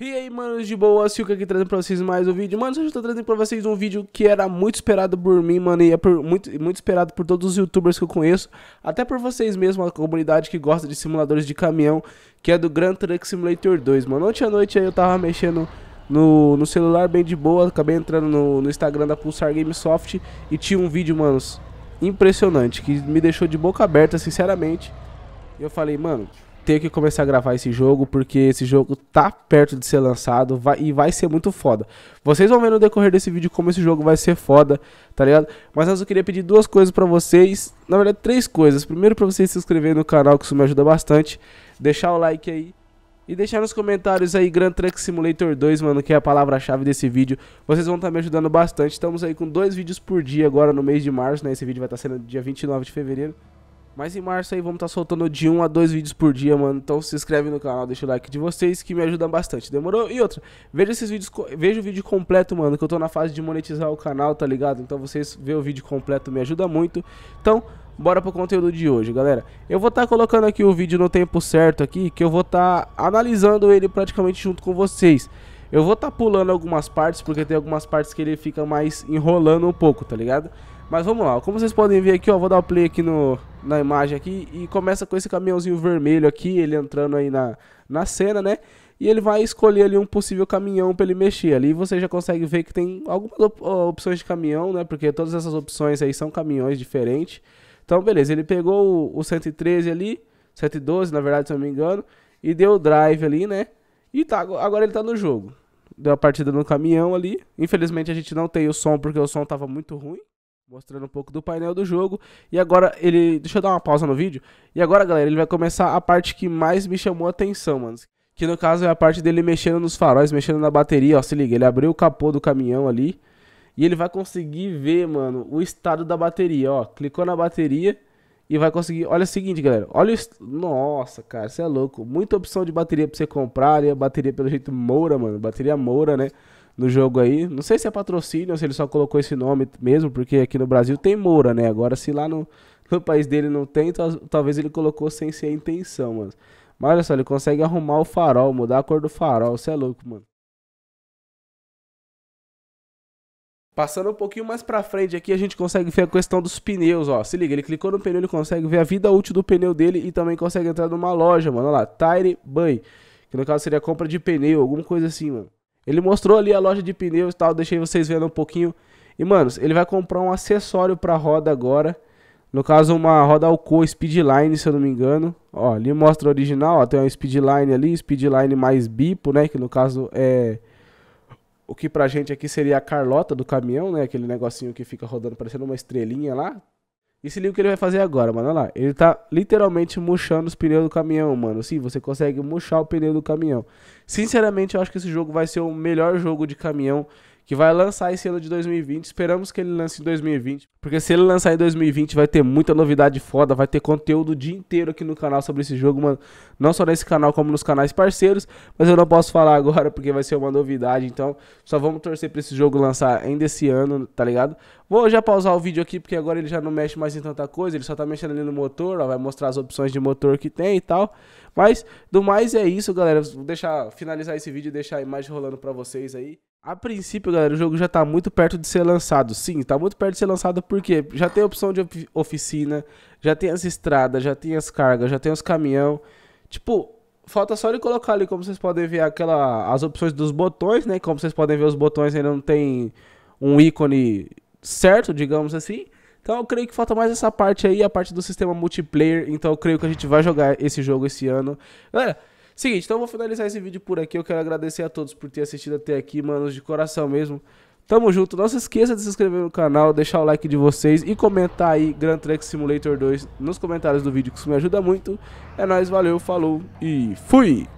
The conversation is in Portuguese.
E aí, manos de boa, Silca aqui trazendo pra vocês mais um vídeo. Mano, hoje eu tô trazendo pra vocês um vídeo que era muito esperado por mim, mano, e é por, muito, muito esperado por todos os youtubers que eu conheço, até por vocês mesmo, a comunidade que gosta de simuladores de caminhão, que é do Grand Truck Simulator 2, mano. Ontem à noite aí eu tava mexendo no, no celular bem de boa, acabei entrando no, no Instagram da Pulsar Gamesoft e tinha um vídeo, manos, impressionante, que me deixou de boca aberta, sinceramente. E eu falei, mano, ter que começar a gravar esse jogo, porque esse jogo tá perto de ser lançado vai, e vai ser muito foda. Vocês vão ver no decorrer desse vídeo como esse jogo vai ser foda, tá ligado? Mas eu só queria pedir duas coisas pra vocês, na verdade três coisas. Primeiro pra vocês se inscreverem no canal, que isso me ajuda bastante, deixar o like aí. E deixar nos comentários aí Grand Truck Simulator 2, mano, que é a palavra-chave desse vídeo. Vocês vão estar tá me ajudando bastante. Estamos aí com dois vídeos por dia agora no mês de março, né? Esse vídeo vai estar tá sendo dia 29 de fevereiro. Mas em março aí vamos estar tá soltando de um a dois vídeos por dia, mano. Então se inscreve no canal, deixa o like de vocês que me ajudam bastante. Demorou? E outra, veja esses vídeos, veja o vídeo completo, mano, que eu tô na fase de monetizar o canal, tá ligado? Então vocês ver o vídeo completo me ajuda muito. Então, bora pro conteúdo de hoje, galera. Eu vou estar tá colocando aqui o vídeo no tempo certo aqui, que eu vou estar tá analisando ele praticamente junto com vocês. Eu vou estar tá pulando algumas partes, porque tem algumas partes que ele fica mais enrolando um pouco, tá ligado? Mas vamos lá, como vocês podem ver aqui, ó, vou dar o play aqui no, na imagem aqui e começa com esse caminhãozinho vermelho aqui, ele entrando aí na, na cena, né? E ele vai escolher ali um possível caminhão para ele mexer ali. Você já consegue ver que tem algumas op opções de caminhão, né? Porque todas essas opções aí são caminhões diferentes. Então, beleza, ele pegou o, o 113 ali, 112 na verdade, se eu não me engano, e deu o drive ali, né? E tá, agora ele tá no jogo. Deu a partida no caminhão ali. Infelizmente a gente não tem o som porque o som tava muito ruim mostrando um pouco do painel do jogo. E agora ele, deixa eu dar uma pausa no vídeo. E agora, galera, ele vai começar a parte que mais me chamou a atenção, mano. Que no caso é a parte dele mexendo nos faróis, mexendo na bateria, ó, se liga, ele abriu o capô do caminhão ali. E ele vai conseguir ver, mano, o estado da bateria, ó. Clicou na bateria e vai conseguir. Olha o seguinte, galera. Olha o. Nossa, cara, você é louco. Muita opção de bateria pra você comprar. e a bateria, pelo jeito, Moura, mano. Bateria Moura, né? no jogo aí. Não sei se é patrocínio ou se ele só colocou esse nome mesmo, porque aqui no Brasil tem Moura, né? Agora, se lá no, no país dele não tem, talvez ele colocou sem ser a intenção, mano. Mas olha só, ele consegue arrumar o farol, mudar a cor do farol. Você é louco, mano. Passando um pouquinho mais pra frente aqui, a gente consegue ver a questão dos pneus, ó. Se liga, ele clicou no pneu, ele consegue ver a vida útil do pneu dele e também consegue entrar numa loja, mano. Olha lá, Tire Buy, que no caso seria compra de pneu, alguma coisa assim, mano. Ele mostrou ali a loja de pneus e tal, deixei vocês vendo um pouquinho. E, manos, ele vai comprar um acessório pra roda agora. No caso, uma roda Alco Speedline, se eu não me engano. Ó, ali mostra a original, ó, tem uma Speedline ali, Speedline mais bipo, né? Que no caso é... O que pra gente aqui seria a Carlota do caminhão, né? Aquele negocinho que fica rodando parecendo uma estrelinha lá. E se liga o que ele vai fazer agora, mano. Olha lá. Ele tá literalmente murchando os pneus do caminhão, mano. Sim, você consegue murchar o pneu do caminhão. Sinceramente, eu acho que esse jogo vai ser o melhor jogo de caminhão que vai lançar esse ano de 2020. Esperamos que ele lance em 2020, porque se ele lançar em 2020 vai ter muita novidade foda, vai ter conteúdo o dia inteiro aqui no canal sobre esse jogo, mano. Não só nesse canal como nos canais parceiros, mas eu não posso falar agora porque vai ser uma novidade, então só vamos torcer para esse jogo lançar ainda esse ano, tá ligado? Vou já pausar o vídeo aqui porque agora ele já não mexe mais em tanta coisa, ele só tá mexendo ali no motor, ó, vai mostrar as opções de motor que tem e tal. Mas do mais é isso, galera. Vou deixar finalizar esse vídeo e deixar a imagem rolando para vocês aí. A princípio, galera, o jogo já tá muito perto de ser lançado. Sim, tá muito perto de ser lançado porque já tem a opção de oficina, já tem as estradas, já tem as cargas, já tem os caminhão. Tipo, falta só ele colocar ali, como vocês podem ver, aquela, as opções dos botões, né? Como vocês podem ver, os botões ainda não tem um ícone certo, digamos assim. Então eu creio que falta mais essa parte aí, a parte do sistema multiplayer. Então eu creio que a gente vai jogar esse jogo esse ano. Galera, Seguinte, então eu vou finalizar esse vídeo por aqui. Eu quero agradecer a todos por ter assistido até aqui, manos, de coração mesmo. Tamo junto. Não se esqueça de se inscrever no canal, deixar o like de vocês e comentar aí Grand Truck Simulator 2 nos comentários do vídeo, que isso me ajuda muito. É nóis, valeu, falou e fui!